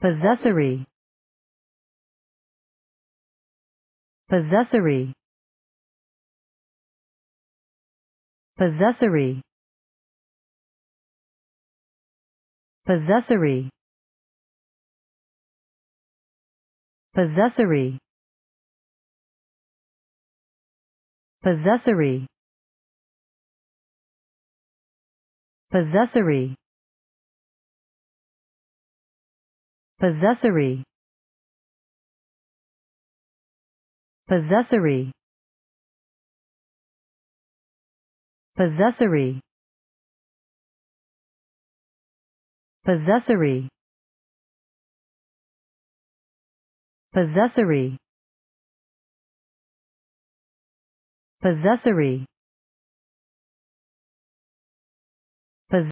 possessory possessory possessory possessory possessory possessory possessory possessory possessory possessory possessory possessory possessory